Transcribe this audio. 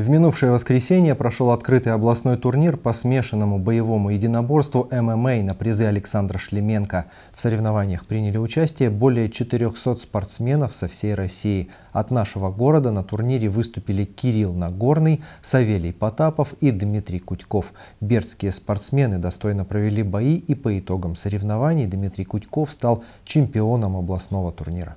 В минувшее воскресенье прошел открытый областной турнир по смешанному боевому единоборству ММА на призы Александра Шлеменко. В соревнованиях приняли участие более 400 спортсменов со всей России. От нашего города на турнире выступили Кирилл Нагорный, Савелий Потапов и Дмитрий Кутьков. Бердские спортсмены достойно провели бои и по итогам соревнований Дмитрий Кутьков стал чемпионом областного турнира.